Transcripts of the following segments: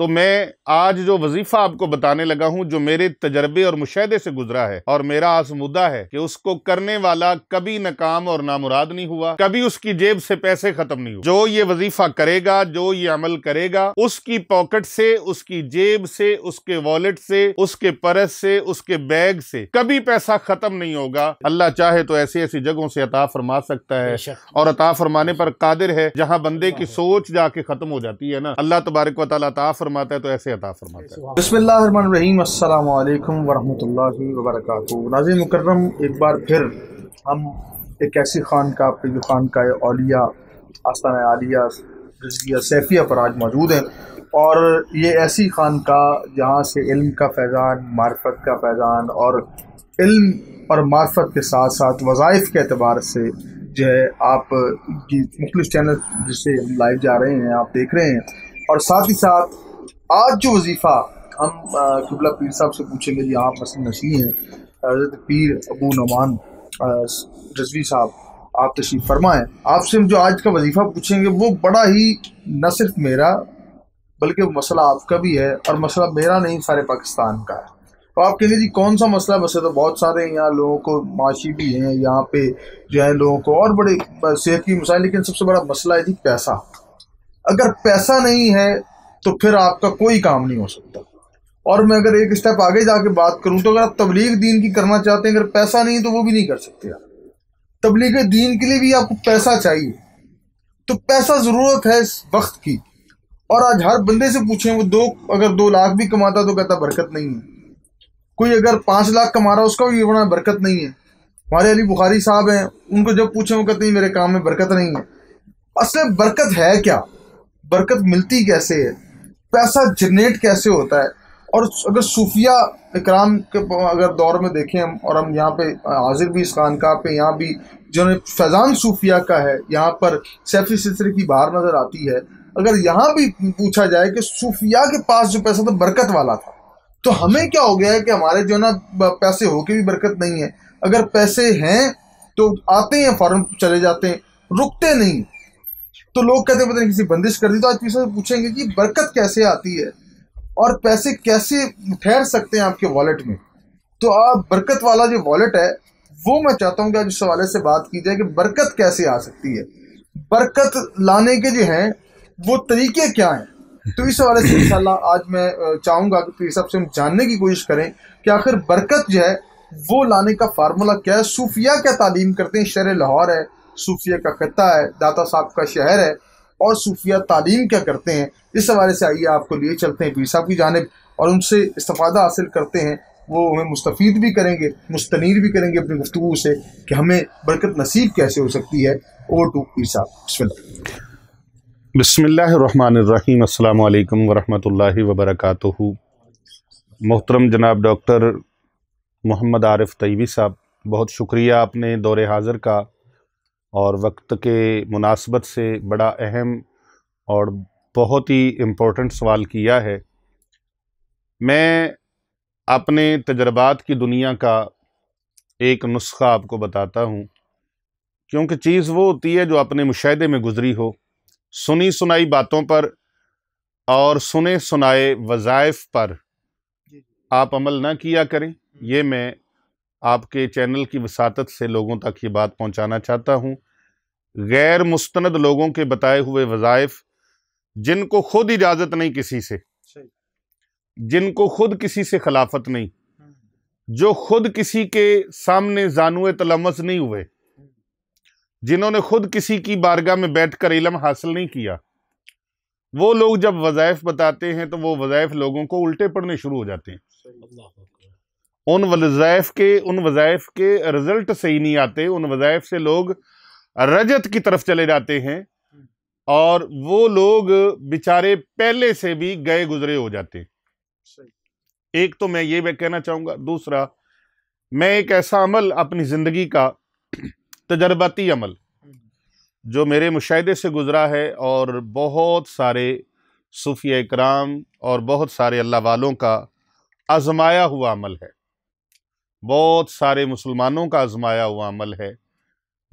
तो मैं आज जो वजीफा आपको बताने लगा हूं जो मेरे तजर्बे और मुशाहे से गुजरा है और मेरा मुद्दा है कि उसको करने वाला कभी नाकाम और नामुराद नहीं हुआ कभी उसकी जेब से पैसे खत्म नहीं हुए जो ये वजीफा करेगा जो ये अमल करेगा उसकी पॉकेट से उसकी जेब से उसके वॉलेट से उसके परस से उसके बैग से कभी पैसा खत्म नहीं होगा अल्लाह चाहे तो ऐसी ऐसी जगहों से अता फरमा सकता है और अता फरमाने पर कादिर है जहाँ बंदे की सोच जाके खत्म हो जाती है ना अल्लाह तबारक वाली अता फरमाता है तो ऐसे अता फरमाता है बसमीम अल्लाम वर्क नाज मुकर्रम एक बार फिर हम एक ऐसी खान का पीर खान का अलिया आस्ताना आलिया सैफिया पर आज मौजूद हैं और ये ऐसी खान का जहाँ से इल्म का फैज़ान मार्फत का फैज़ान और इल्म और मार्फत के साथ साथ वज़ाइफ के अतबार से जो है आप मुख्तलिफ चैनल जिससे लाइव जा रहे हैं आप देख रहे हैं और साथ ही साथ आज जो वजीफ़ा हम कबला पीर साहब से पूछेंगे जी आप असल नशी हैं हजरत पीर अबू नमान रजवी साहब आप तशीफ फरमाएँ आपसे हम जो आज का वजीफ़ा पूछेंगे वो बड़ा ही न सिर्फ मेरा बल्कि मसला आपका भी है और मसला मेरा नहीं सारे पाकिस्तान का है तो आप कहेंगे जी कौन सा मसला वैसे तो बहुत सारे यहाँ लोगों को माशी भी हैं यहाँ पे जो है लोगों को और बड़े सेहत की मसाइल लेकिन सबसे बड़ा मसला है जी पैसा अगर पैसा नहीं है तो फिर आपका कोई काम नहीं हो सकता और मैं अगर एक स्टेप आगे जाके बात करूं तो अगर आप तबलीग दीन की करना चाहते हैं अगर पैसा नहीं तो वो भी नहीं कर सकते आप तबलीग दीन के लिए भी आपको पैसा चाहिए तो पैसा ज़रूरत है इस वक्त की और आज हर बंदे से पूछें वो दो अगर दो लाख भी कमाता तो कहता बरकत नहीं है कोई अगर पांच लाख कमा रहा उसका भी बना बरकत नहीं है हमारे अली बुखारी साहब हैं उनको जब पूछे वो कहते हैं मेरे काम में बरकत नहीं है असल बरकत है क्या बरकत मिलती कैसे है पैसा जनरेट कैसे होता है और अगर सूफिया इकराम के अगर दौर में देखें हम और हम यहाँ पे हाजिर भी इस खानका पे यहाँ भी जिन्होंने फैज़ान सूफिया का है यहाँ पर सैफी सिसर की बाहर नज़र आती है अगर यहाँ भी पूछा जाए कि सूफिया के पास जो पैसा था बरकत वाला था तो हमें क्या हो गया है कि हमारे जो ना पैसे होके भी बरकत नहीं है अगर पैसे हैं तो आते हैं फ़ौरन चले जाते हैं रुकते नहीं तो लोग कहते पता नहीं किसी बंदिश कर दी तो आज पीछे पूछेंगे कि बरकत कैसे आती है और पैसे कैसे ठहर सकते हैं आपके वॉलेट में तो आप बरकत वाला जो वॉलेट है वो मैं चाहता हूँ कि आज इस हवाले से बात की जाए कि बरकत कैसे आ सकती है बरकत लाने के जो हैं वो तरीके क्या हैं तो इस हवाले से इंशाल्लाह आज मैं चाहूँगा कि पीर तो साहब से हम जानने की कोशिश करें कि आखिर बरकत जो है वो लाने का फार्मूला क्या है सूफिया क्या तालीम करते हैं शहर लाहौर है सूफिया का ख़त्ता है दाता साहब का शहर है और सूफिया तालीम क्या करते हैं इस हवाले से आइए आपको लिए चलते हैं पीर साहब की जानब और उनसे इस्ता हासिल करते हैं वो हमें मुस्तफ़ भी करेंगे मुस्तनीर भी करेंगे अपनी गुफ्तु से कि हमें बरकत नसीब कैसे हो सकती है ओवर टू पीर साहब बसमीम अल्लाम वरहल वबरक मोहतरम जनाब डॉक्टर मोहम्मद आरिफ तयबी साहब बहुत शुक्रिया आपने दौरे हाज़र का और वक्त के मुनासबत से बड़ा अहम और बहुत ही इम्पोर्टेंट सवाल किया है मैं अपने तजर्बात की दुनिया का एक नुस्खा आपको बताता हूँ क्योंकि चीज़ वो होती है जो अपने मुशाहदे में गुजरी हो सुनी सुनाई बातों पर और सुने सुनाए वज़ाइफ पर आप अमल ना किया करें हम्म। ये मैं आपके चैनल की वसात से लोगों तक ये बात पहुँचाना चाहता हूँ गैर मुस्ंद लोगों के बताए हुए वज़ाइफ जिनको खुद इजाज़त नहीं किसी से जिनको खुद किसी से खिलाफत नहीं जो खुद किसी के सामने जानु तलमस नहीं हुए जिन्होंने खुद किसी की बारगाह में बैठकर इलम हासिल नहीं किया वो लोग जब वज़ाइफ बताते हैं तो वो वज़ाइफ लोगों को उल्टे पड़ने शुरू हो जाते हैं उन वजायफ के उन वजायफ के रिज़ल्ट सही नहीं आते उन वजायफ से लोग रजत की तरफ चले जाते हैं और वो लोग बेचारे पहले से भी गए गुजरे हो जाते हैं एक तो मैं ये मैं कहना चाहूँगा दूसरा मैं एक ऐसा अमल अपनी ज़िंदगी का तजर्बाती अमल जो मेरे मुशाहे से गुज़रा है और बहुत सारे सूफिया कराम और बहुत सारे अल्लाह वालों का आजमाया हुआ अमल है बहुत सारे मुसलमानों का आजमाया हुआ अमल है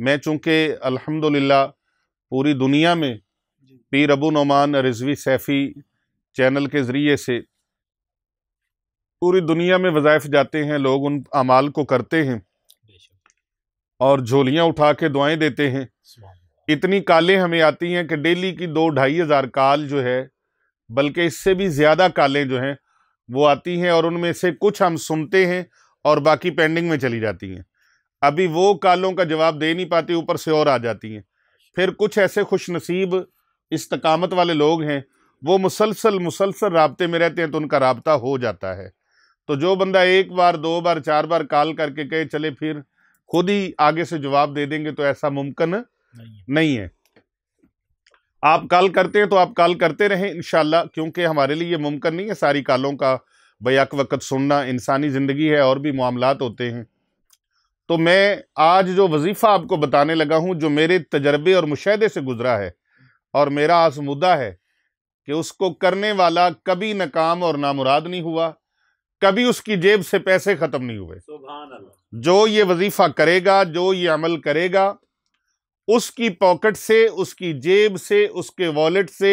मैं चूँकि अल्हम्दुलिल्लाह पूरी दुनिया में पीर अबू नुमान रिजवी सैफ़ी चैनल के ज़रिए से पूरी दुनिया में वज़ाइफ जाते हैं लोग उन अमाल को करते हैं और झोलियाँ उठा के दुआएँ देते हैं इतनी कालें हमें आती हैं कि डेली की दो ढाई हज़ार काल जो है बल्कि इससे भी ज़्यादा कालें जो हैं वो आती हैं और उनमें से कुछ हम सुनते हैं और बाकी पेंडिंग में चली जाती हैं अभी वो कालों का जवाब दे नहीं पाती ऊपर से और आ जाती हैं फिर कुछ ऐसे खुश नसीब इस्तकामत वाले लोग हैं वो मुसलसल मुसलसल रबते में रहते हैं तो उनका रबता हो जाता है तो जो बंदा एक बार दो बार चार बार कॉल करके कहे चले फिर खुद ही आगे से जवाब दे देंगे तो ऐसा मुमकिन नहीं, नहीं है आप कॉल करते हैं तो आप कॉल करते रहें इन क्योंकि हमारे लिए मुमकिन नहीं है सारी कॉलों का बैक वक़्त सुनना इंसानी ज़िंदगी है और भी मामला होते हैं तो मैं आज जो वजीफ़ा आपको बताने लगा हूँ जो मेरे तजर्बे और मुशाहे से गुज़रा है और मेरा मुद्दा है कि उसको करने वाला कभी नाकाम और नामुराद नहीं हुआ कभी उसकी जेब से पैसे ख़त्म नहीं हुए जो ये वजीफ़ा करेगा जो ये अमल करेगा उसकी पॉकेट से उसकी जेब से उसके वॉलेट से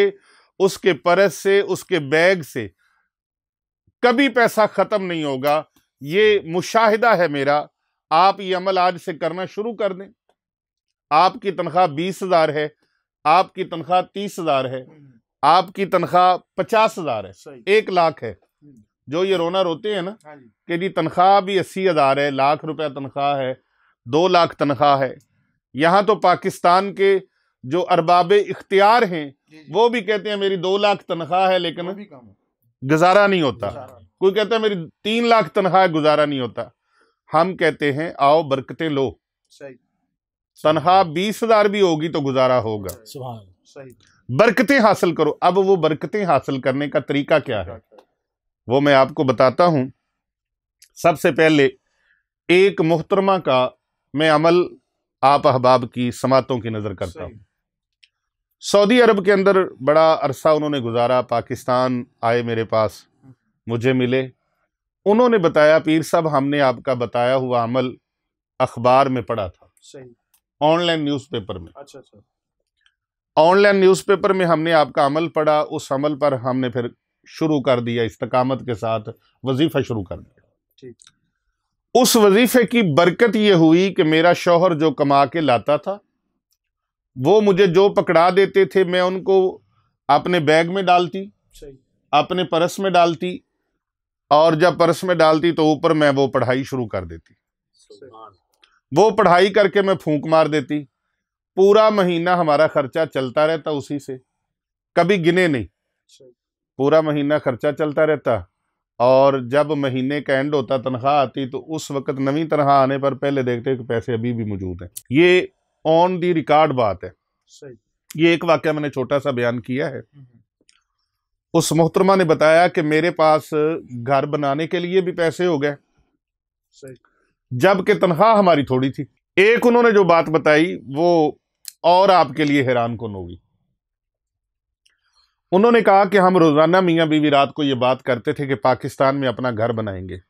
उसके परस से उसके बैग से कभी पैसा ख़त्म नहीं होगा ये मुशाहिदा है मेरा आप ये अमल आज से करना शुरू कर दें आपकी तनख्वाह बीस हज़ार है आपकी तनख्वाह तीस हज़ार है आपकी तनख्वाह पचास हज़ार है एक लाख है जो ये रोना रोते हैं ना हाँ कि जी तनख्वाह भी अस्सी हज़ार है लाख रुपया तनख्वाह है दो लाख तनख्वाह है यहाँ तो पाकिस्तान के जो अरबाब इख्तियार हैं वो भी कहते हैं मेरी दो लाख तनख्वाह है लेकिन गुजारा नहीं होता कोई कहता है मेरी तीन लाख तनख्वाह गुजारा नहीं होता हम कहते हैं आओ बरकतें लो तनख्वाह बीस हजार भी होगी तो गुजारा होगा बरकतें हासिल करो अब वो बरकतें हासिल करने का तरीका क्या है वो मैं आपको बताता हूं सबसे पहले एक मोहतरमा का मैं अमल आप अहबाब की समातों की नज़र करता हूं सऊदी अरब के अंदर बड़ा अरसा उन्होंने गुजारा पाकिस्तान आए मेरे पास मुझे मिले उन्होंने बताया पीर साहब हमने आपका बताया हुआ अमल अखबार में पढ़ा था ऑनलाइन ऑनलाइन न्यूज़पेपर में अच्छा न्यूज अच्छा। ऑनलाइन न्यूज़पेपर में हमने आपका अमल पढ़ा उस अमल पर हमने फिर शुरू कर दिया इस्तकामत के साथ वजीफ़ा शुरू कर दिया उस वजीफ़े की बरकत यह हुई कि मेरा शोहर जो कमा के लाता था वो मुझे जो पकड़ा देते थे मैं उनको अपने बैग में डालती अपने परस में डालती और जब परस में डालती तो ऊपर मैं वो पढ़ाई शुरू कर देती वो पढ़ाई करके मैं फूंक मार देती पूरा महीना हमारा खर्चा चलता रहता उसी से कभी गिने नहीं पूरा महीना खर्चा चलता रहता और जब महीने का एंड होता तनख्वाह आती तो उस वक्त नवी तनख्वाह आने पर पहले देखते कि पैसे अभी भी मौजूद हैं ये ऑन दी रिकॉर्ड बात है सही। ये एक वाक्य मैंने छोटा सा बयान किया है हम्म, हम्म। उस मोहतरमा ने बताया कि मेरे पास घर बनाने के लिए भी पैसे हो गए जबकि तनख्वाह हमारी थोड़ी थी एक उन्होंने जो बात बताई वो और आपके लिए हैरान कौन होगी उन्होंने कहा कि हम रोजाना मियाँ बीवी रात को ये बात करते थे कि पाकिस्तान में अपना घर बनाएंगे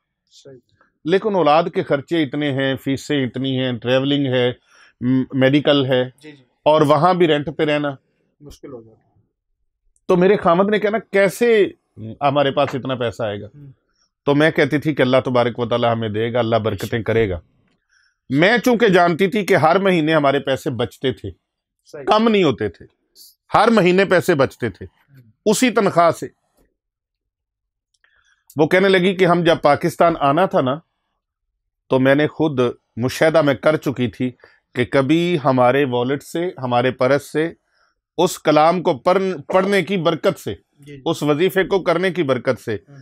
लेकिन औलाद के खर्चे इतने हैं फीसें इतनी हैं ट्रैवलिंग है मेडिकल है जी जी। और वहां भी रेंट पे रहना मुश्किल हो जाता तो मेरे खामद ने कहना कैसे हमारे पास इतना पैसा आएगा हम्म। तो मैं कहती थी कि अल्लाह तबारक वाली हमें देगा अल्लाह बरकतें करेगा मैं चूंकि जानती थी कि हर महीने हमारे पैसे बचते थे कम नहीं होते थे हर महीने पैसे बचते थे हम्म। उसी तनख्वाह से वो कहने लगी कि हम जब पाकिस्तान आना था ना तो मैंने खुद मुशाह में कर चुकी थी कि कभी हमारे वॉलेट से हमारे परस से उस कलाम को पढ़ पढ़ने की बरकत से उस वजीफे को करने की बरकत से हम्म।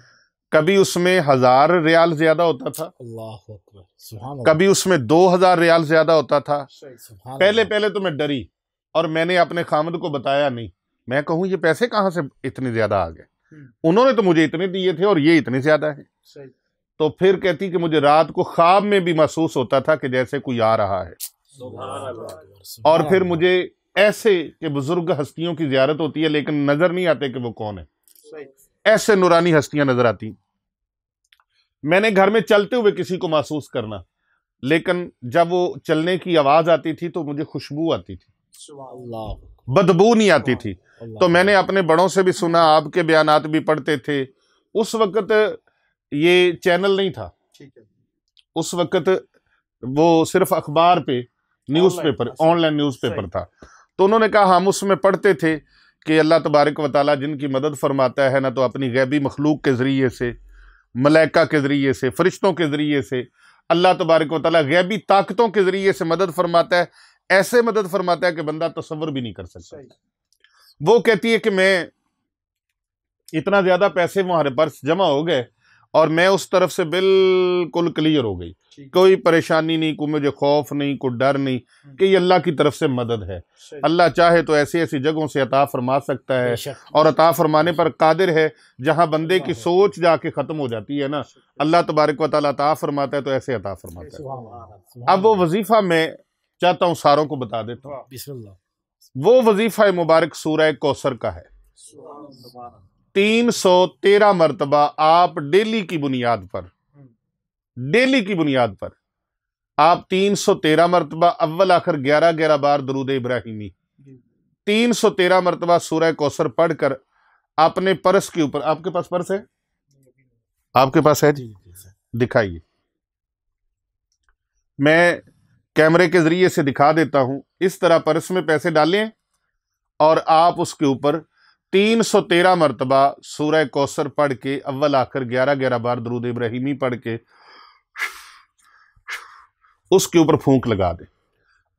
कभी उसमें हजार रियाल ज्यादा होता था अल्लाह कभी उसमें दो हजार रियाल ज्यादा होता था पहले पहले तो मैं डरी और मैंने अपने खामद को बताया नहीं मैं कहूँ ये पैसे कहाँ से इतने ज्यादा आ गए हम्म। उन्होंने तो मुझे इतने दिए थे और ये इतने ज्यादा है तो फिर कहती कि मुझे रात को ख्वाब में भी महसूस होता था कि जैसे कोई आ रहा है और फिर मुझे ऐसे के बुजुर्ग हस्तियों की जियारत होती है लेकिन नजर नहीं आते कि वो कौन है ऐसे नुरानी हस्तियां नजर आती मैंने घर में चलते हुए किसी को महसूस करना लेकिन जब वो चलने की आवाज आती थी तो मुझे खुशबू आती थी बदबू नहीं आती थी तो मैंने अपने बड़ों से भी सुना आपके बयान भी पढ़ते थे उस वक्त ये चैनल नहीं था उस वक्त वो सिर्फ अखबार पे न्यूज़पेपर ऑनलाइन न्यूज़पेपर था तो उन्होंने कहा हम उसमें पढ़ते थे कि अल्लाह तबारक व ताली जिनकी मदद फरमाता है ना तो अपनी गैबी मखलूक के ज़रिए से मलैका के ज़रिए से फ़रिश्तों के ज़रिए से अल्लाह तबारक व ताली गैबी ताकतों के ज़रिए से मदद फरमाता है ऐसे मदद फरमाता है कि बंदा तस्वर भी नहीं कर सकता वो कहती है कि मैं इतना ज़्यादा पैसे हमारे पर्स जमा हो गए और मैं उस तरफ से बिल्कुल क्लियर हो गई कोई परेशानी नहीं कोई मुझे खौफ नहीं को डर नहीं हम्म। कि ये अल्लाह की तरफ से मदद है अल्लाह चाहे तो ऐसी ऐसी जगहों से अता फरमा सकता है और अता फरमाने पर कादिर है जहां बंदे की सोच जाके ख़त्म हो जाती है ना अल्लाह तबारक व अता फरमाता है तो ऐसे अता फरमाता है अब वो वजीफ़ा मैं चाहता हूँ सारों को बता देता हूँ वो वजीफ़ा मुबारक सूरह कौसर का है तीन सौ तेरह मरतबा आप डेली की बुनियाद पर हम्म। डेली की बुनियाद पर आप तीन सौ तेरह मरतबा अव्वल आखिर ग्यारह ग्यारह बार दरूद इब्राहिमी तीन सौ तेरह मरतबा सूर्य कौसर पढ़कर अपने परस के ऊपर आपके पास पर्स है आपके पास है जी दिखाइए मैं कैमरे के जरिए से दिखा देता हूं इस तरह पर्स में पैसे डालें और आप उसके ऊपर तीन सौ तेरह मरतबा सूर्य कौसर पढ़ के अव्वल आखिर ग्यारह ग्यारह बार दरूद इब्राहिमी पढ़ के उसके ऊपर फूंक लगा दे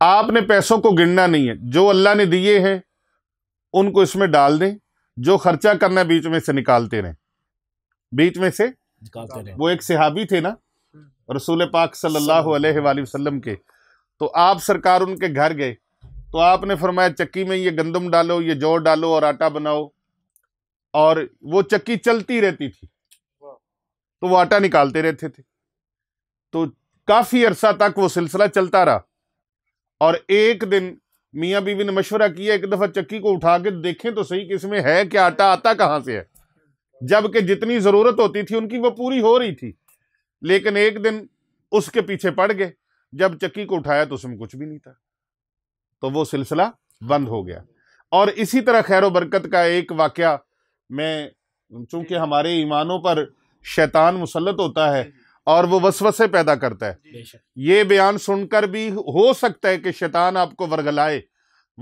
आपने पैसों को गिनना नहीं है जो अल्लाह ने दिए हैं उनको इसमें डाल दें जो खर्चा करना है बीच में से निकालते रहें बीच में से निकालते रहें वो एक सिहाबी थे ना रसूल पाक सल्लल्लाहु अलैहि वसल्लम के तो आप सरकार उनके घर गए तो आपने फरमाया चक्की में ये गंदम डालो ये जौ डालो और आटा बनाओ और वो चक्की चलती रहती थी तो वो आटा निकालते रहते थे तो काफ़ी अरसा तक वो सिलसिला चलता रहा और एक दिन मियाँ बीवी ने मशवरा किया एक दफ़ा चक्की को उठा के देखें तो सही कि इसमें है क्या आटा आता कहाँ से है जबकि जितनी ज़रूरत होती थी उनकी वो पूरी हो रही थी लेकिन एक दिन उसके पीछे पड़ गए जब चक्की को उठाया तो उसमें कुछ भी नहीं था तो वो सिलसिला बंद हो गया और इसी तरह खैर बरकत का एक वाक़ मैं चूंकि हमारे ईमानों पर शैतान मुसलत होता है और वो वसवसे पैदा करता है ये बयान सुनकर भी हो सकता है कि शैतान आपको वर्गलाए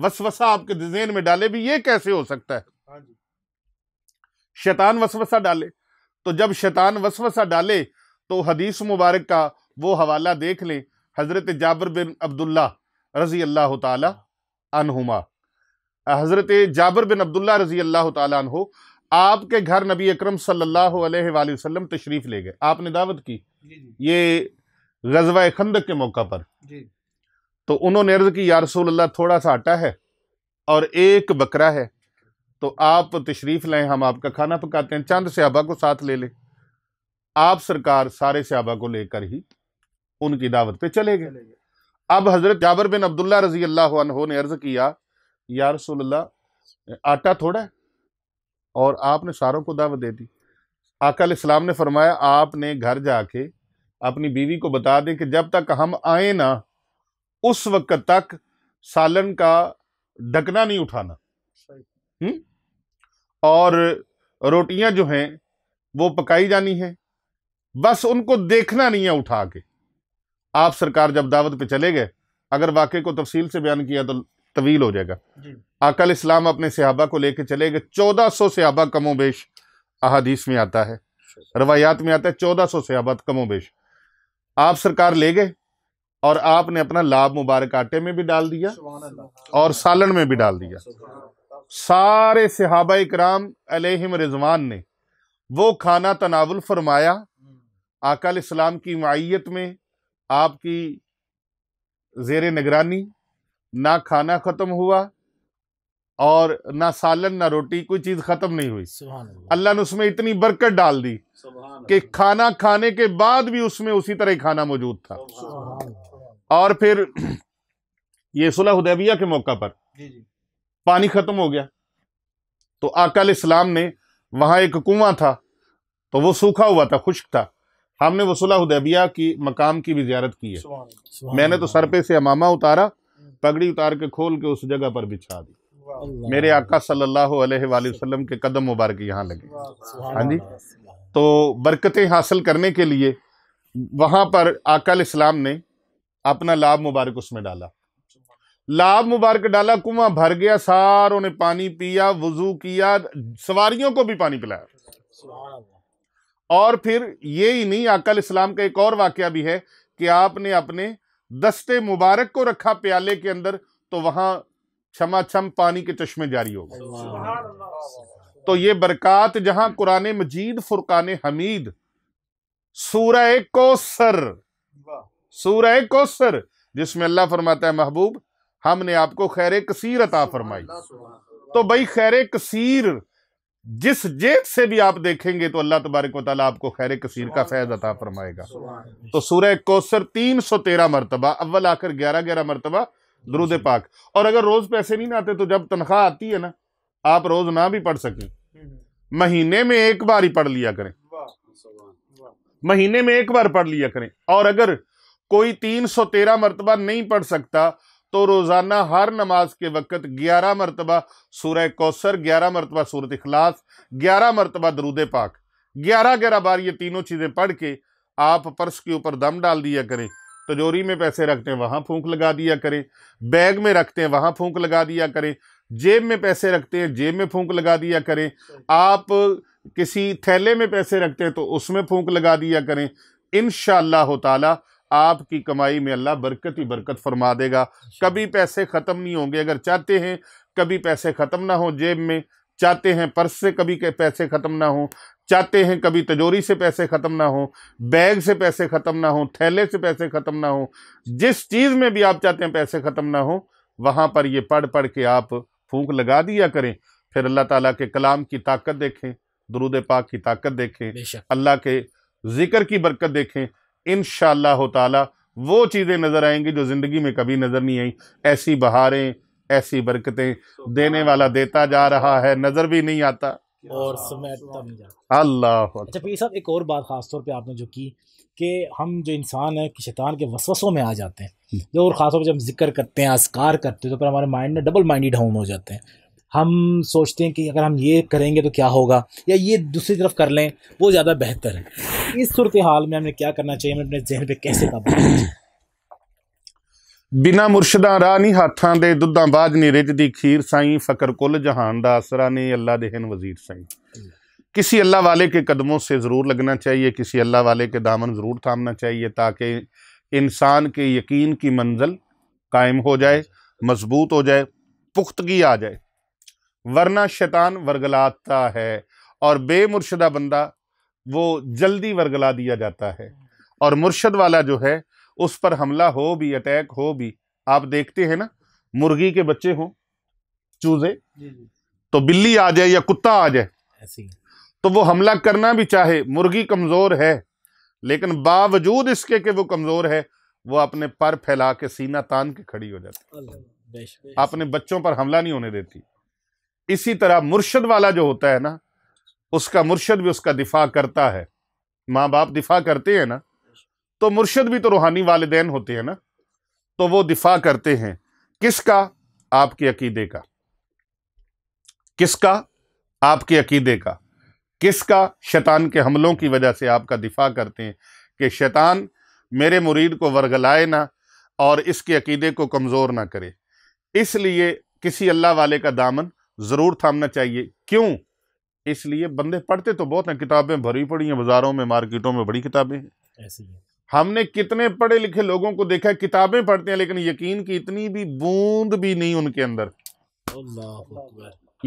वसवसा आपके जहन में डाले भी ये कैसे हो सकता है हाँ शैतान वसवसा डाले तो जब शैतान वसवसा डाले तो हदीस मुबारक का वो हवाला देख लें हज़रत जाबर बिन अब्दुल्ला रजी अल्लाह तुमा हज़रत जाबर बिन अब्दुल्ला रजी अल्लाह तहो आपके घर नबी अक्रम सल्लाम तशरीफ़ ले गए आपने दावत की ये गजवा खंदक के मौका पर तो उन्होंने अर्ज की यारसूल अल्लाह थोड़ा सा आटा है और एक बकरा है तो आप तशरीफ़ लें हम आपका खाना पकाते हैं चंद सहाबा को साथ ले लें आप सरकार सारे सहाबा को लेकर ही उनकी दावत पे चले गए अब हजरत जाबर बिन अब्दुल्ला रजी अल्लाह ने अर्ज किया यार सोल्ला आटा थोड़ा है और आपने सारों को दावत दे दी आकल इस्लाम ने फरमाया आपने घर जाके अपनी बीवी को बता दें कि जब तक हम आए ना उस वक्त तक सालन का ढकना नहीं उठाना हम्म और रोटियां जो हैं वो पकाई जानी हैं बस उनको देखना नहीं है उठा के आप सरकार जब दावत पे चले गए अगर वाक्य को तफसील से बयान किया तो तवील हो जाएगा अकल इस्लाम अपने सहाबा को लेके चले गए चौदह सौ सहाबा कमोबेश अहादीस में आता है रवायात में आता है चौदह सौ सहाबा कमोबेश आप सरकार ले गए और आपने अपना लाभ मुबारक आटे में भी डाल दिया और सालन में भी डाल दिया सारे सहाबा इकराम अलहम रिजवान ने वो खाना तनावुल फरमाया हम्म। आकल इस्लाम की माइत में आपकी जेर निगरानी ना खाना ख़त्म हुआ और ना सालन ना रोटी कोई चीज़ ख़त्म नहीं हुई अल्लाह ने उसमें इतनी बरकत डाल दी कि खाना खाने के बाद भी उसमें उसी तरह खाना मौजूद था और फिर ये सुलह उदैबिया के मौका पर पानी ख़त्म हो गया तो आकल इस्लाम ने वहाँ एक कुआं था तो वो सूखा हुआ था खुश्क था हमने वो उदैबिया की मकाम की भी ज्यारत की है मैंने तो सर पे से अमामा उतारा हम्म। पगड़ी उतार के खोल के उस जगह पर बिछा दी मेरे आका सल्लल्लाहु अलैहि वसल्लम के कदम मुबारक यहाँ लगे हाँ जी तो बरकतें हासिल करने के लिए वहाँ पर आकल इस्लाम ने अपना लाभ मुबारक उसमें डाला लाभ मुबारक डाला कुआं भर गया सारों ने पानी पिया वजू किया सवारियों को भी पानी पिलाया और फिर ये ही नहीं अकल इस्लाम का एक और वाक्य भी है कि आपने अपने दस्ते मुबारक को रखा प्याले के अंदर तो वहां छमा छम पानी के चश्मे जारी हो गए तो ये बरकत जहां कुरान मजीद फुरकान हमीद सूरह कोसर सूरह कोसर जिसमें अल्लाह फरमाता है महबूब हमने आपको खैर कसीर अता फरमाई तो भाई खैर कसीर जिस जेब से भी आप देखेंगे तो अल्लाह तबारक वाली आपको खैर कसीर का फैज अता फरमाएगा तो सूर्य कोसर तीन सौ तेरह मरतबा अव्वल आकर ग्यारह ग्यारह मरतबा दरुद पाक और अगर रोज पैसे नहीं आते तो जब तनख्वाह आती है ना आप रोज ना भी पढ़ सकें हम्म, हम्म। महीने में एक बार ही पढ़ लिया करें महीने में एक बार पढ़ लिया करें और अगर कोई तीन सौ तेरह मरतबा नहीं पढ़ सकता तो रोज़ाना हर नमाज के वक़्त ग्यारह मरतबा सूरह कौसर ग्यारह मरतबा सूरत अखलास ग्यारह मरतबा दरूद पाक ग्यारह ग्यारह बार ये तीनों चीज़ें पढ़ के आप पर्स के ऊपर दम डाल दिया करें तजोरी में पैसे रखते हैं वहाँ फूंक लगा दिया करें बैग में रखते हैं वहाँ फूंक लगा दिया करें जेब में पैसे रखते हैं जेब में फूंक लगा दिया करें आप किसी थैले में पैसे रखते हैं तो उसमें फूंक लगा दिया करें इन शाह आपकी कमाई में अल्लाह बरकत ही बरकत फरमा देगा कभी पैसे ख़त्म नहीं होंगे अगर चाहते हैं कभी पैसे ख़त्म ना हो जेब में चाहते हैं पर्स से कभी के पैसे ख़त्म ना हो चाहते हैं कभी तजोरी से पैसे ख़त्म ना हो बैग से पैसे ख़त्म ना हो थैले से पैसे ख़त्म ना हो जिस चीज़ में भी आप चाहते हैं पैसे ख़त्म ना हो वहाँ पर ये पढ़ पढ़ के आप फूंक लगा दिया करें फिर अल्लाह ताला के कलाम की ताकत देखें दरूद पाक की ताकत देखें अल्लाह के ज़िक्र की बरकत देखें इन शाह वो चीज़ें नज़र आएंगी जो ज़िंदगी में कभी नज़र नहीं आई ऐसी बहारें ऐसी बरकतें देने वाला देता जा रहा है नज़र भी नहीं आता और अल्लाह अच्छा पी साहब एक और बात ख़ास तौर पे आपने जो की कि हम जो इंसान है कि शैतान के वसवसों में आ जाते हैं हम्म। जो और ख़ासतौर पर जब हम जिक्र करते हैं असकार करते हैं तो फिर हमारे माइंड में डबल माइंडेड होम हो जाते हैं हम सोचते हैं कि अगर हम ये करेंगे तो क्या होगा या ये दूसरी तरफ कर लें वो ज़्यादा बेहतर है इस सूरत हाल में हमें क्या करना चाहिए हमें अपने जहन पर कैसे काबू बिना मुर्शदा राह नहीं हाथों के ਦੁੱਧਾਂ बाज नहीं रिज ਖੀਰ खीर साई फकर कुल जहान ਆਸਰਾ आसरा ਅੱਲਾ अल्लाह देहन वजीर साई किसी अल्लाह वाले के कदमों से ज़रूर लगना चाहिए किसी अल्लाह वाले के दामन ज़रूर थामना चाहिए ताकि इंसान के यकीन की मंजिल कायम हो जाए मजबूत हो जाए पुख्तगी आ जाए वरना शैतान वर्गलाता है और बेमुर्शदा बंदा वो जल्दी वर्गला दिया जाता है और मुर्शद वाला जो है उस पर हमला हो भी अटैक हो भी आप देखते हैं ना मुर्गी के बच्चे हों चूजे तो बिल्ली आ जाए या कुत्ता आ जाए तो वो हमला करना भी चाहे मुर्गी कमज़ोर है लेकिन बावजूद इसके कि वो कमज़ोर है वो अपने पर फैला के सीना तान के खड़ी हो जाती अपने बच्चों पर हमला नहीं होने देती इसी तरह मुर्शद वाला जो होता है ना उसका मुर्शद भी उसका दिफा करता है माँ बाप दिफा करते हैं ना तो मुर्शद भी तो रूहानी वालदेन होते हैं ना तो वो दिफा करते हैं किसका आपके अकीदे का किसका आपके अकीदे का किसका शैतान के हमलों की वजह से आपका दिफा करते हैं कि शैतान मेरे मुरीद को वर्गलाए ना और इसके अकीदे को कमज़ोर ना करे इसलिए किसी अल्लाह वाले का दामन ज़रूर थामना चाहिए क्यों इसलिए बंदे पढ़ते तो बहुत हैं किताबें भरी पड़ी हैं बाज़ारों में मार्केटों में बड़ी किताबें हैं ऐसी हमने कितने पढ़े लिखे लोगों को देखा किताबें पढ़ते हैं लेकिन यकीन की इतनी भी बूंद भी नहीं उनके अंदर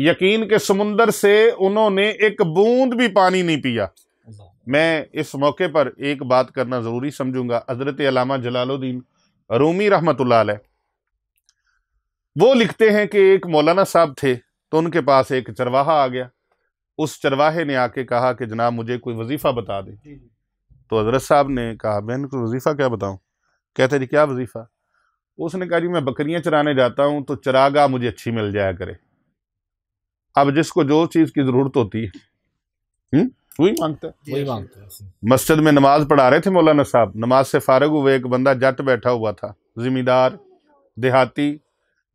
यकीन के समुंदर से उन्होंने एक बूंद भी पानी नहीं पिया मैं इस मौके पर एक बात करना ज़रूरी समझूंगा हजरत अलामा जलालुद्दीन रूमी रहमत वो लिखते हैं कि एक मौलाना साहब थे तो उनके पास एक चरवाहा आ गया उस चरवाहे ने आके कहा कि जनाब मुझे कोई वजीफ़ा बता दे तो हजरत साहब ने कहा बहन को वजीफ़ा क्या बताऊँ कहते जी क्या वजीफ़ा उसने कहा जी मैं बकरियाँ चराने जाता हूँ तो चरागा मुझे अच्छी मिल जाया करे अब जिसको जो चीज़ की ज़रूरत होती है वही मांगता है वही मांगता है मस्जिद में नमाज पढ़ा रहे थे मौलाना साहब नमाज से फारग हुए एक बंदा जट बैठा हुआ था ज़िमीदार देहाती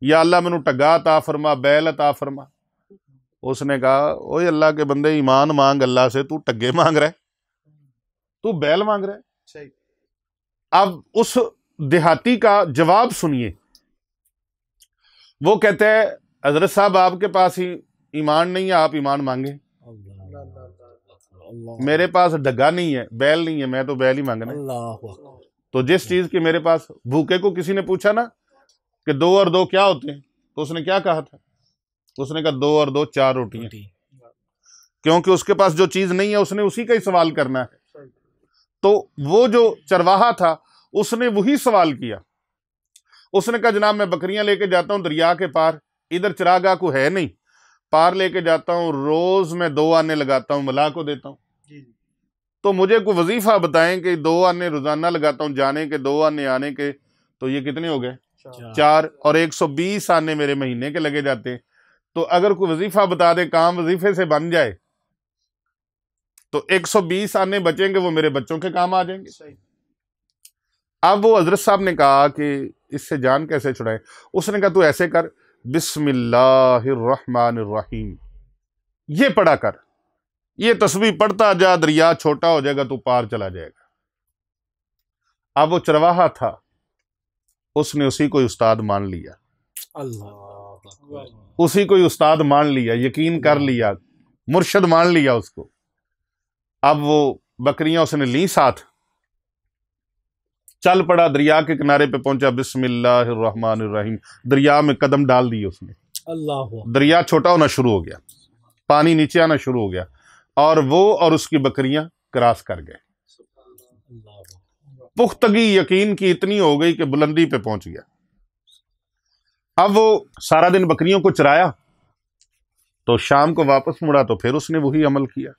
या अल्लाह मैनू टगा ता फरमा बैल ता फरमा उसने कहा ओ अल्लाह के बंदे ईमान मांग अल्लाह से तू टगे मांग रहा है तू बैल मांग रहा है अब उस देहाती का जवाब सुनिए वो कहते हैं हजरत साहब आपके पास ही ईमान नहीं है आप ईमान मांगे मेरे पास डगा नहीं है बैल नहीं है मैं तो बैल ही मांगना तो जिस चीज की मेरे पास भूखे को किसी ने पूछा ना कि दो और दो क्या होते हैं तो उसने क्या कहा था उसने कहा दो और दो चार रोटियां क्योंकि उसके पास जो चीज नहीं है उसने उसी का ही सवाल करना है तो वो जो चरवाहा था उसने वही सवाल किया उसने कहा जनाब मैं बकरियां लेके जाता हूं दरिया के पार इधर चरागा को है नहीं पार लेके जाता हूं रोज मैं दो आने लगाता हूं मला को देता हूं तो मुझे कोई वजीफा बताएं कि दो आने रोजाना लगाता हूं जाने के दो आने आने के तो ये कितने हो गए अच्छा। चार और एक सौ बीस आने मेरे महीने के लगे जाते हैं तो अगर कोई वजीफा बता दे काम वजीफे से बन जाए तो एक सौ बीस आने बचेंगे वो मेरे बच्चों के काम आ जाएंगे अब वो हजरत साहब ने कहा कि इससे जान कैसे छुड़ाए उसने कहा तू ऐसे कर बिस्मिल्लाहिर्रहमानिर्रहीम ये पढ़ा कर ये तस्वीर पढ़ता जा दरिया छोटा हो जाएगा तू पार चला जाएगा अब वो चरवाहा था उसने उसी को उस्ताद मान लिया अल्लाह उसी को उस्ताद मान लिया यकीन कर लिया मुर्शद मान लिया उसको अब वो बकरियां उसने ली साथ चल पड़ा दरिया के किनारे पे पहुंचा बिस्मिल्लाहमान दरिया में कदम डाल दिए उसने अल्लाह दरिया छोटा होना शुरू हो गया पानी नीचे आना शुरू हो गया और वो और उसकी बकरियां क्रॉस कर गए पुख्तगी यकीन की इतनी हो गई कि बुलंदी पे पहुंच गया अब वो सारा दिन बकरियों को चराया तो शाम को वापस मुड़ा तो फिर उसने वही अमल किया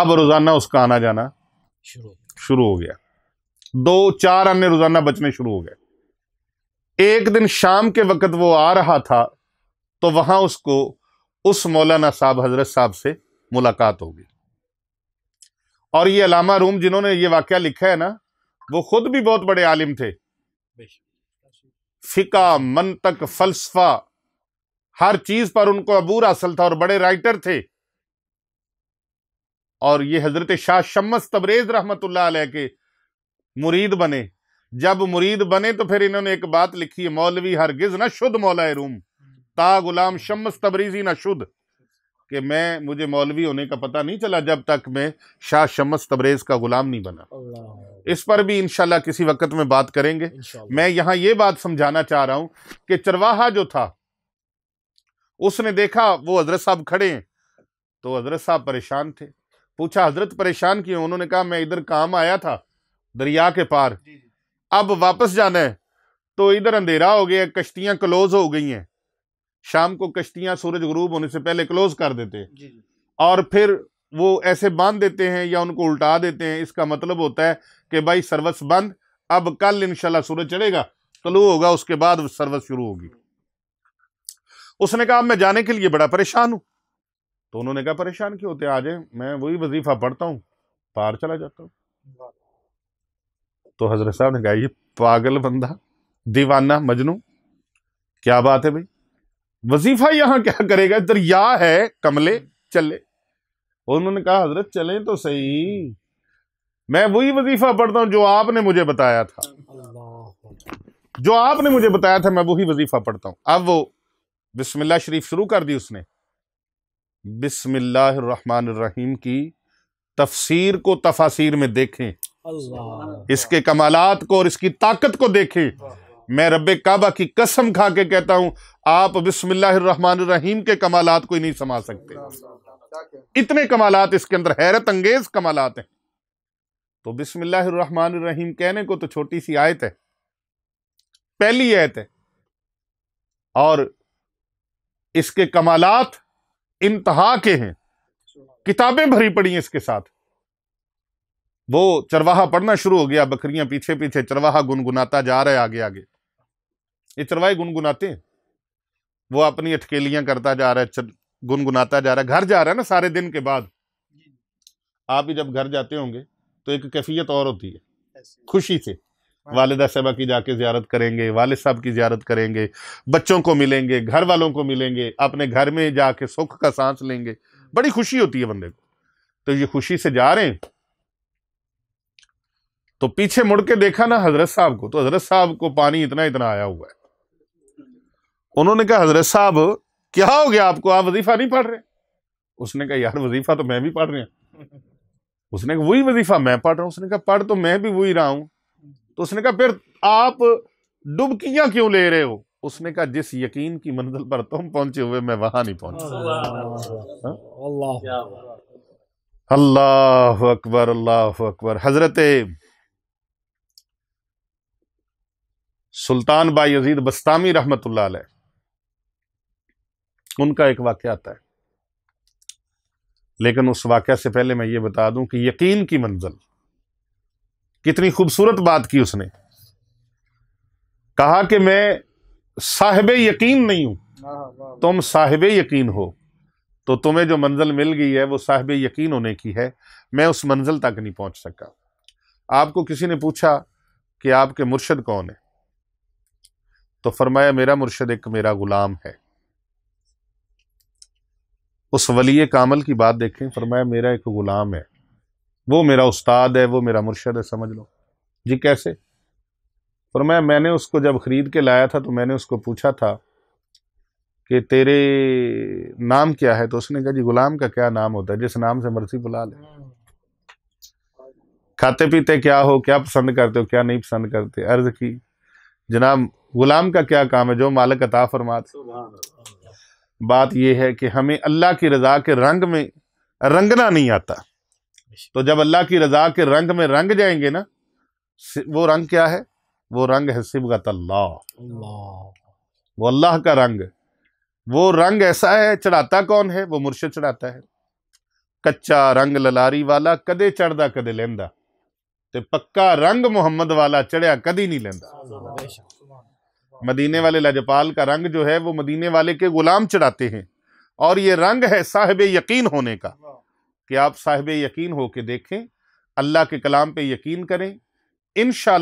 अब रोजाना उसका आना जाना शुरू हो गया दो चार अन्य रोजाना बचने शुरू हो गए एक दिन शाम के वक्त वो आ रहा था तो वहां उसको उस मौलाना साहब हजरत साहब से मुलाकात होगी और ये अलामा रूम जिन्होंने ये वाक्य लिखा है ना वो खुद भी बहुत बड़े आलिम थे फिका तक फलसफा हर चीज पर उनको अबूर असल था और बड़े राइटर थे और ये हजरत शाह शम्मस तबरेज रहमत के मुरीद बने जब मुरीद बने तो फिर इन्होंने एक बात लिखी है मौलवी हरगिज ना शुद्ध मौलाए रूम ता गुलाम शम्मस तबरीजी ना शुद्ध कि मैं मुझे मौलवी होने का पता नहीं चला जब तक मैं शाह शमस तबरेज का गुलाम नहीं बना इस पर भी इनशाला किसी वक्त में बात करेंगे मैं यहां ये बात समझाना चाह रहा हूं कि चरवाहा जो था उसने देखा वो हजरत साहब खड़े हैं तो हजरत साहब परेशान थे पूछा हजरत परेशान क्यों उन्होंने कहा मैं इधर काम आया था दरिया के पार अब वापस जाना है तो इधर अंधेरा हो गया कश्तियां क्लोज हो गई हैं शाम को कश्तियां सूरज गरूब होने से पहले क्लोज कर देते हैं और फिर वो ऐसे बांध देते हैं या उनको उल्टा देते हैं इसका मतलब होता है कि भाई सर्वस बंद अब कल इनशाला सूरज चढ़ेगा तलु होगा उसके बाद सर्वस शुरू होगी उसने कहा मैं जाने के लिए बड़ा परेशान हूं तो उन्होंने कहा परेशान क्यों होते आज मैं वही वजीफा पढ़ता हूँ पार चला जाता हूँ तो हजरत साहब ने कहा ये पागल बंदा दीवाना मजनू क्या बात है भाई वजीफा यहां क्या करेगा इधर या है कमले चले उन्होंने कहा हजरत चले तो सही मैं वही वजीफा पढ़ता हूं जो आपने मुझे बताया था जो आपने मुझे बताया था मैं वही वजीफा पढ़ता हूं अब वो बिस्मिल्लाह शरीफ शुरू कर दी उसने रहीम की तफसीर को तफासिर में देखें इसके कमालात को और इसकी ताकत को देखें मैं रब काबा की कसम खा के कहता हूं आप बिस्मिल्लाहमान के कमालात को ही नहीं समा सकते इतने कमालात इसके अंदर हैरत अंगेज कमालात हैं तो बिस्मिल्लाहमान रहीम कहने को तो छोटी सी आयत है पहली आयत है और इसके कमालात इंतहा के हैं किताबें भरी पड़ी हैं इसके साथ वो चरवाहा पढ़ना शुरू हो गया बकरियां पीछे पीछे चरवाहा गुनगुनाता जा रहा है आगे आगे ये चरवाही गुनगुनाते हैं वो अपनी अटकेलियां करता जा रहा है गुनगुनाता जा रहा है घर जा रहा है ना सारे दिन के बाद आप ही जब घर जाते होंगे तो एक कैफियत और होती है खुशी से हाँ। वालदा साहबा की जाके ज्यारत करेंगे वाल साहब की ज्यारत करेंगे बच्चों को मिलेंगे घर वालों को मिलेंगे अपने घर में जाके सुख का सांस लेंगे बड़ी खुशी होती है बंदे को तो ये खुशी से जा रहे हैं तो पीछे मुड़ के देखा ना हजरत साहब को तो हजरत साहब को पानी इतना इतना आया हुआ है उन्होंने कहा हजरत साहब क्या हो गया आपको आप वजीफा नहीं पढ़ रहे उसने कहा यार वजीफा तो मैं भी पढ़ रहा उसने कहा वही वजीफा मैं पढ़ रहा हूं उसने कहा पढ़ तो मैं भी वही रहा हूं तो उसने कहा फिर आप डुबकियां क्यों ले रहे हो उसने कहा जिस यकीन की मंजिल पर तुम पहुंचे हुए मैं वहां नहीं पहुंचा हाँ? अल्लाह अकबर अल्लाह अकबर हजरत सुल्तान बाई यजीद बस्तामी रहमत उनका एक वाक्य आता है लेकिन उस वाक्य से पहले मैं ये बता दूं कि यकीन की मंजिल कितनी खूबसूरत बात की उसने कहा कि मैं साहिब यकीन नहीं हूं तुम साहिब यकीन हो तो तुम्हें जो मंजिल मिल गई है वो साहिब यकीन होने की है मैं उस मंजिल तक नहीं पहुंच सका आपको किसी ने पूछा कि आपके मुर्शद कौन है तो फरमाया मेरा मुर्शद एक मेरा गुलाम है उस वली कामल की बात देखें फरमाया मेरा एक ग़ुलाम है वो मेरा उस्ताद है वो मेरा मुर्शद है समझ लो जी कैसे फरमाया मैंने उसको जब ख़रीद के लाया था तो मैंने उसको पूछा था कि तेरे नाम क्या है तो उसने कहा जी ग़ुलाम का क्या नाम होता है जिस नाम से मर्जी बुला ले खाते पीते क्या हो क्या पसंद करते हो क्या नहीं पसंद करते अर्ज़ की जनाब ग़ुलाम का क्या काम है जो मालिक अता फरमा बात यह है कि हमें अल्लाह की रज़ा के रंग में रंगना नहीं आता तो जब अल्लाह की रज़ा के रंग में रंग जाएंगे ना वो रंग क्या है वो रंग है सिबगत अल्लाह वो अल्लाह का रंग वो रंग ऐसा है चढ़ाता कौन है वो मुर्शद चढ़ाता है कच्चा रंग ललारी वाला कदे चढ़दा कदे लेंदा ते पक्का रंग मुहम्मद वाला चढ़िया कदी नहीं लेंदा मदीने वाले लजपाल का रंग जो है वो मदीने वाले के गुलाम चढ़ाते हैं और ये रंग है साहब यकीन होने का कि आप साहब यकीन होके देखें अल्लाह के कलाम पे यकीन करें इन शह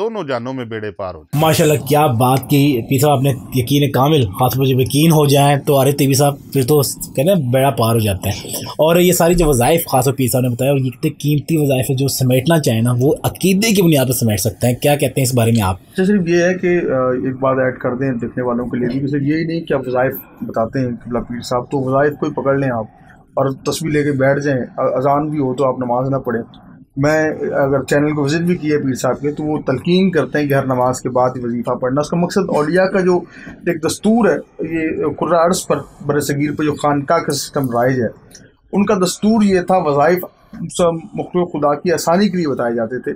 दोनों जानों में बेड़े पार हो माशाल्लाह क्या बात की पी साहब आपने यकीन कामिल खास पर जब यकीन हो जाए तो आर टी साहब फिर तो कहने बेड़ा पार हो जाता है और ये सारी जो वज़ाइफ खास पी साहब ने बताया और इतने कीमती वज़ाइफ जो समेटना चाहे ना वो अकीदे की बुनियाद पर समेट सकते हैं क्या कहते हैं इस बारे में आप अच्छा, सिर्फ ये है कि एक बात ऐड कर दें देखने वालों के लिए भी सिर्फ यही नहीं कि आप वज़ाइफ बताते हैं कबला मतलब पीर साहब तो वज़ाइफ कोई पकड़ लें आप और तस्वीर लेके बैठ जाएं अजान भी हो तो आप नमाज ना पढ़ें मैं अगर चैनल को विज़िट भी किया पीर साहब के तो वो तलकिन करते हैं कि हर नमाज के बाद वजीफ़ा पढ़ना उसका मकसद अलिया का जो एक दस्तूर है ये कुर्रा अर्स पर बर सगीर पर जो खानका का सिस्टम राइज है उनका दस्तूर ये था वज़ाइफ मखलू खुदा की आसानी के लिए बताए जाते थे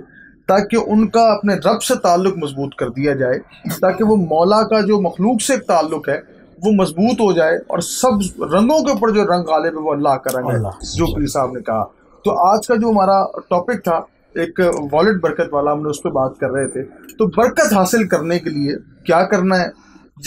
ताकि उनका अपने रब से ताल्लुक़ मजबूत कर दिया जाए ताकि वो मौला का जो मखलूक से ताल्लुक़ है वो मजबूत हो जाए और सब रंगों के ऊपर जो रंग गालिब है वो अल्लाह का रंग है जो पीर साहब ने कहा तो आज का जो हमारा टॉपिक था एक वॉलेट बरकत वाला हमने उस पर बात कर रहे थे तो बरकत हासिल करने के लिए क्या करना है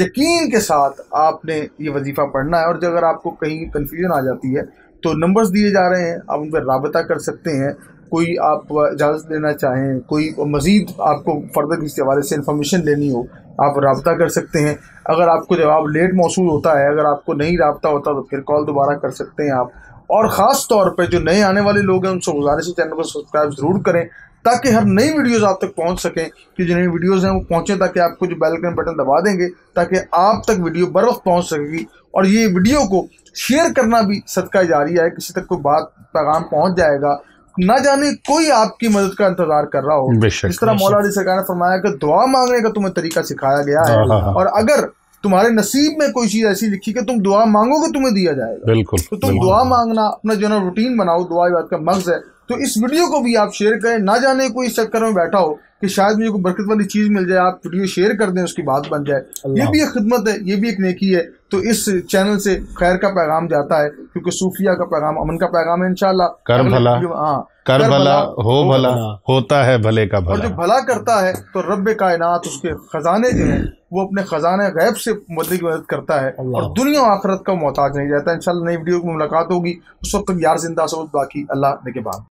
यकीन के साथ आपने ये वजीफ़ा पढ़ना है और जब अगर आपको कहीं कन्फ्यूजन आ जाती है तो नंबर्स दिए जा रहे हैं आप उन पर रबता कर सकते हैं कोई आप इजाज़त लेना चाहें कोई मज़ीद आपको फर्दर किसी हवाले से इन्फॉर्मेशन लेनी हो आप रबता कर सकते हैं अगर आपको जवाब लेट मौसू होता है अगर आपको नहीं रबता होता तो फिर कॉल दोबारा कर सकते हैं आप और ख़ास तौर पे जो नए आने वाले लोग हैं उनसे गुजारिश है चैनल को सब्सक्राइब ज़रूर करें ताकि हर नई वीडियोस आप तक पहुंच सकें कि जो नई वीडियोस हैं वो पहुंचे ताकि आपको जो बेल आइकन बटन दबा देंगे ताकि आप तक वीडियो बर वक्त पहुँच सकेगी और ये वीडियो को शेयर करना भी सदका जारी है किसी तक कोई बात पैगाम पहुँच जाएगा ना जाने कोई आपकी मदद का इंतजार कर रहा हो इस तरह मौला अली सरकार ने फरमाया कि दुआ मांगने का तुम्हें तरीका सिखाया गया है हाँ, हाँ, हाँ। और अगर तुम्हारे नसीब में कोई चीज ऐसी लिखी कि तुम दुआ मांगोगे तुम्हें दिया जाएगा बिल्कुल तो तुम दुआ मांगना अपना जो ना रूटीन बनाओ दुआ बात का मर्ज है तो इस वीडियो को भी आप शेयर करें ना जाने कोई इस चक्कर में बैठा हो कि शायद मुझे कोई बरकत वाली चीज़ मिल जाए आप वीडियो शेयर कर दें उसकी बात बन जाए ये भी एक खिदमत है ये भी एक नेकी है तो इस चैनल से खैर का पैगाम जाता है क्योंकि सूफिया का पैगाम अमन का पैगाम है इनशाला हाँ। कर भला हाँ कर, भला हो भला होता है भले का भला और जो भला करता है तो रब कायनात उसके खजाने जो है वो अपने खजाने गैब से मदद की मदद करता है और दुनिया आखरत का मोहताज नहीं जाता है इंशाल्लाह नई वीडियो की मुलाकात होगी उस वक्त यार जिंदा सबूत बाकी अल्लाह ने के बाद